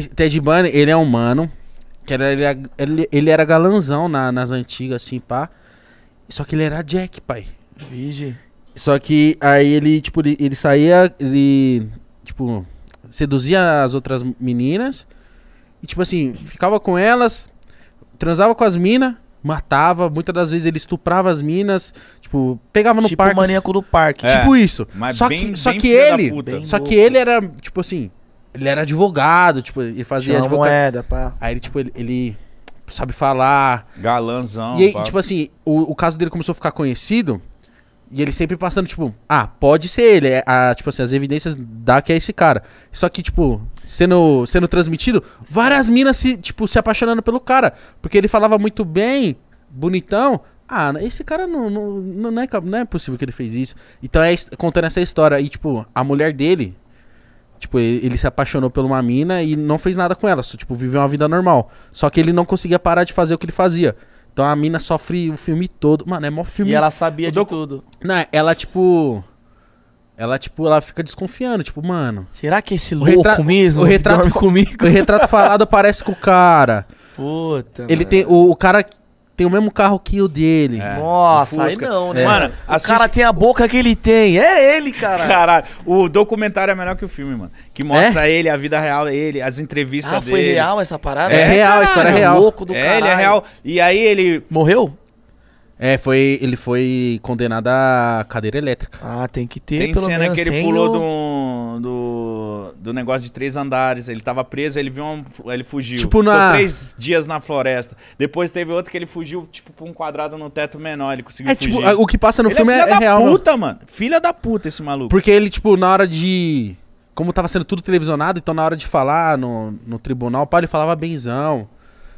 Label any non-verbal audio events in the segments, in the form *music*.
Ted Bundy, ele é humano. Que era, ele, é, ele, ele era galanzão na, nas antigas, assim, pá. Só que ele era Jack, pai. Vige. Só que aí ele, tipo, ele, ele saía, ele, tipo, seduzia as outras meninas. E, tipo assim, ficava com elas, transava com as minas, matava. Muitas das vezes ele estuprava as minas, tipo, pegava no tipo parque. Tipo maníaco do parque. É, tipo isso. Mas só bem, que, só que ele, só louco. que ele era, tipo assim, ele era advogado, tipo, ele fazia Tinha advogado. moeda, pá. Aí ele, tipo, ele, ele sabe falar. Galanzão. E aí, pá. tipo assim, o, o caso dele começou a ficar conhecido. E ele sempre passando, tipo, ah, pode ser ele. É, a, tipo assim, as evidências dá que é esse cara. Só que, tipo, sendo, sendo transmitido, várias minas se, tipo, se apaixonando pelo cara. Porque ele falava muito bem, bonitão. Ah, esse cara não, não, não, é, não é possível que ele fez isso. Então é contando essa história. E, tipo, a mulher dele Tipo, ele se apaixonou por uma mina e não fez nada com ela, só, tipo, viveu uma vida normal. Só que ele não conseguia parar de fazer o que ele fazia. Então a mina sofre o filme todo. Mano, é mó filme. E ela sabia de tudo. Não, ela, tipo. Ela, tipo, ela fica desconfiando, tipo, mano. Será que esse louco retra... mesmo? O retrato comigo. O retrato falado *laughs* parece com o cara. Puta. Ele mano. tem. O, o cara tem o mesmo carro que o dele. É. Nossa, aí não, né? É. Mano, assiste... o cara tem a boca que ele tem. É ele, cara. Caralho, o documentário é melhor que o filme, mano. Que mostra é? ele, a vida real dele, as entrevistas ah, dele. foi real essa parada? É, é, real, a história é real. louco do é, ele é real. E aí ele... Morreu? É, foi, ele foi condenado à cadeira elétrica. Ah, tem que ter, Tem pelo cena que ele pulou ou... de um do negócio de três andares. Ele tava preso, ele viu um, ele fugiu. Tipo na... Ficou três dias na floresta. Depois teve outro que ele fugiu, tipo, pra um quadrado no teto menor. Ele conseguiu é, tipo, fugir. Tipo, o que passa no ele é filme é, filha é, da é real. Né? puta, mano. Filha da puta esse maluco. Porque ele, tipo, na hora de... Como tava sendo tudo televisionado, então na hora de falar no, no tribunal, pai, ele falava benzão.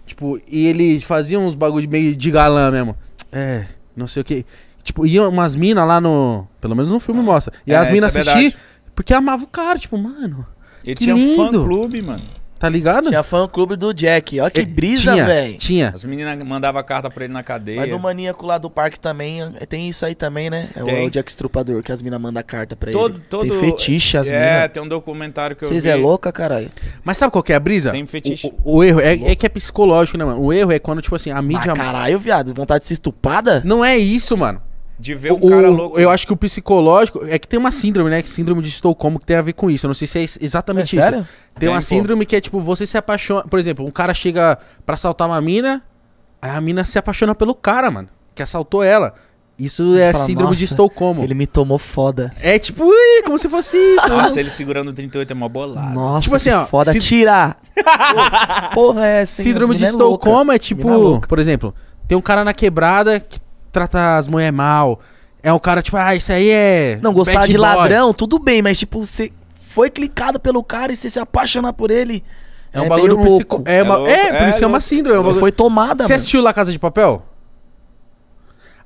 Tipo, e ele fazia uns bagulho meio de galã mesmo. É, não sei o que. Tipo, ia umas minas lá no... Pelo menos no filme mostra. E é, as minas é Porque amava o cara, tipo, mano. Ele que tinha lindo. fã clube, mano. Tá ligado? Tinha fã clube do Jack. Olha que Ele, brisa, velho. Tinha. As meninas mandavam carta pra ele na cadeia. Mas do maníaco lá do parque também. Tem isso aí também, né? É tem. É o Jack Estrupador, que as meninas mandam carta pra todo, ele. Todo... Tem fetiche, as meninas. É, tem um documentário que eu Vocês vi. é louca, caralho. Mas sabe qual que é a brisa? Tem fetiche. O, o erro é, é, que é psicológico, né, mano? O erro é quando, tipo assim, a mídia. Ah, caralho, viado. Vontade de ser estupada? Não é isso, mano. De ver um o, cara louco. Eu acho que o psicológico. É que tem uma síndrome, né? Que síndrome de Estocolmo que tem a ver com isso. Eu não sei se é exatamente é, isso. Sério? Tem, é, uma síndrome que é tipo, você se apaixona. Por exemplo, um cara chega para assaltar uma mina, aí a mina se apaixona pelo cara, mano, que assaltou ela. Isso ele é fala, síndrome de Estocolmo. Ele me tomou foda. É tipo, ui, como se fosse isso. Nossa, ele segurando o 38 é uma bolada Nossa, tipo assim, ó, foda. Sínd... Tirar. *laughs* Porra, é assim. Síndrome de Estocolmo é, é tipo, por exemplo, tem um cara na quebrada que trata as mulheres mal. É um cara, tipo, ah, isso aí é. Não, gostar de boy. ladrão, tudo bem, mas tipo, você foi clicado pelo cara e você se apaixonar por ele. É, é um bagulho louco. É, uma... é, é, por isso que é uma síndrome. É você foi tomada, Você mano. assistiu lá Casa de Papel?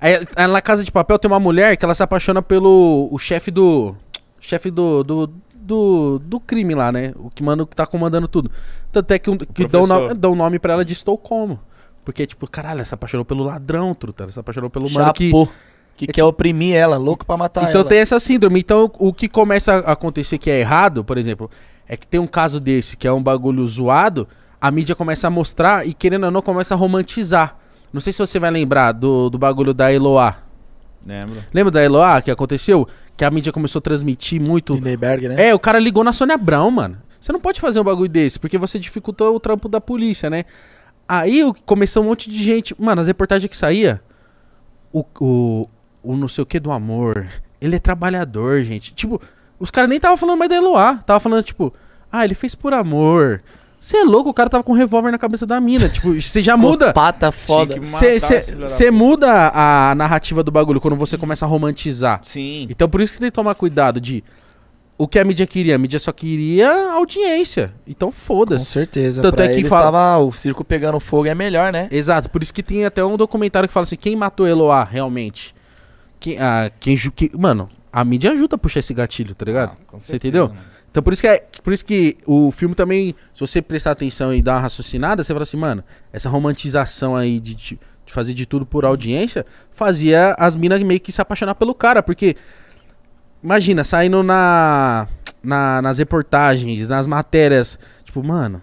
Aí, na Casa de Papel tem uma mulher que ela se apaixona pelo o chefe do. Chefe do, do. do do, crime lá, né? O que mano que tá comandando tudo. Tanto é que, um, que dão, dão nome pra ela de Estocolmo. Porque, tipo, caralho, ela se apaixonou pelo ladrão, truta. Ela se apaixonou pelo Chapô. mano que... Que é, quer tipo... oprimir ela, louco pra matar então ela. Então tem essa síndrome. Então o que começa a acontecer que é errado, por exemplo, é que tem um caso desse, que é um bagulho zoado, a mídia começa a mostrar e, querendo ou não, começa a romantizar. Não sei se você vai lembrar do, do bagulho da Eloá. Lembro. Lembra da Eloá que aconteceu? Que a mídia começou a transmitir muito. Lindenberg, né? É, o cara ligou na Sônia Brown, mano. Você não pode fazer um bagulho desse, porque você dificultou o trampo da polícia, né? Aí começou um monte de gente. Mano, as reportagens que saía. O, o, o não sei o que do amor. Ele é trabalhador, gente. Tipo, os caras nem tava falando mais da Eloá. Tava falando, tipo, ah, ele fez por amor. Você é louco, o cara tava com um revólver na cabeça da mina. *laughs* Tipo, você já muda. Pata foda. Você muda a narrativa do bagulho quando você começa a romantizar. Sim. Então por isso que tem que tomar cuidado de o que a mídia queria? A mídia só queria audiência. Então foda-se. Com certeza. Tanto pra é que fala... Tava, o circo pegando fogo é melhor, né? Exato. Por isso que tem até um documentário que fala assim: quem matou Eloá realmente? Quem, ah, quem, que, mano, a mídia ajuda a puxar esse gatilho, tá ligado? Ah, você entendeu? Mano. Então por isso, que é, por isso que o filme também, se você prestar atenção e dar uma raciocinada, você fala assim, mano, essa romantização aí de, de fazer de tudo por audiência fazia as minas meio que se apaixonar pelo cara, porque Imagina, saindo na, na, nas reportagens, nas matérias. Tipo, mano,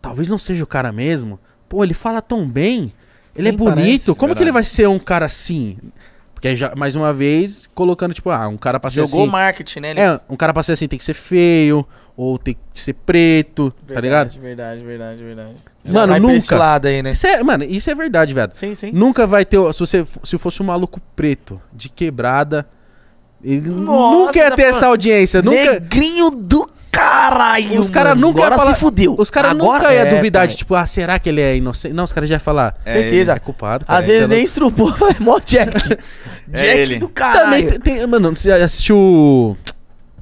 talvez não seja o cara mesmo. Pô, ele fala tão bem. Ele é bonito. Parece, Como que ele vai ser um cara assim? Porque já, mais uma vez, colocando, tipo, ah, um cara pra ser Jogou assim. Jogou marketing, né? Ele... É, um cara pra ser assim tem que ser feio, ou tem que ser preto, tá verdade, tá ligado? Verdade, verdade, verdade. Já mano, vai nunca. Esse lado aí, né? Isso é, mano, isso é verdade, velho. Sim, sim. Nunca vai ter. Se, você, se fosse um maluco preto, de quebrada, ele Nossa, nunca ia tá ter essa audiência. Nunca... Negrinho do caralho. Os caras nunca falar... se fudeu. Os caras nunca é, ia duvidar de, tá. tipo, ah, será que ele é inocente? Não, os caras já iam falar. É Certeza. Ele. É culpado. Cara. Às vezes nem não... estrupou, *laughs* é mó Jack. *laughs* É Jack é ele. do caralho. Também tem, tem, mano, você assistiu.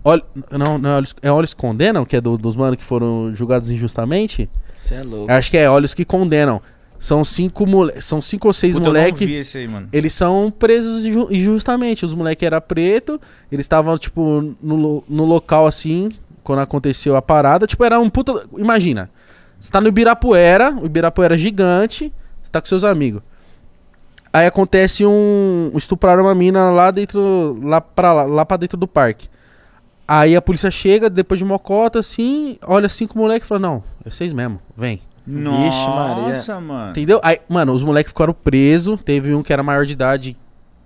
Olha, não, não, é, é Olhos que Condenam, que é do, dos manos que foram julgados injustamente? Você é louco. Acho que é Olhos que Condenam. São cinco, mole... são cinco ou seis moleques. moleque. Eu não vi aí, mano. Eles são presos injustamente. Os moleque era preto, eles estavam, tipo, no, no local assim, quando aconteceu a parada. Tipo, era um puta. Imagina. Você tá no Ibirapuera, o Ibirapuera é gigante, você tá com seus amigos. Aí acontece um. Estupraram uma mina lá dentro. Lá pra, lá, lá pra dentro do parque. Aí a polícia chega, depois de mocota, assim, olha cinco moleque e fala: Não, é seis mesmo, vem. Nossa, Maria. mano. Entendeu? Aí, mano, os moleques ficaram presos. Teve um que era maior de idade.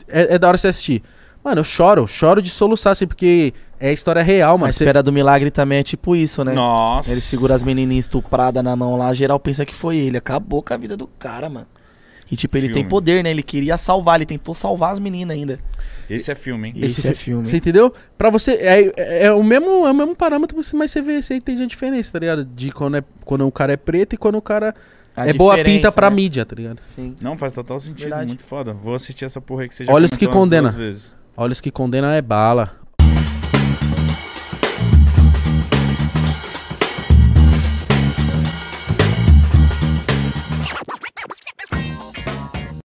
É, é da hora você assistir. Mano, eu choro, choro de soluçar, assim, porque é história real, mano. A espera do milagre também é tipo isso, né? Nossa. Ele segura as menininhas estupradas na mão lá, geral pensa que foi ele. Acabou com a vida do cara, mano. E, tipo, ele filme. tem poder, né? Ele queria salvar, ele tentou salvar as meninas ainda. Esse é filme, hein? Esse, Esse é, é filme. Você entendeu? Pra você. É, é, é, o, mesmo, é o mesmo parâmetro, mas você vê, você entende a diferença, tá ligado? De quando, é, quando o cara é preto e quando o cara. A é boa pinta pra né? mídia, tá ligado? Sim. Não, faz total sentido, Verdade. muito foda. Vou assistir essa porra aí que você já Olhos que condena. Olhos que condena é bala.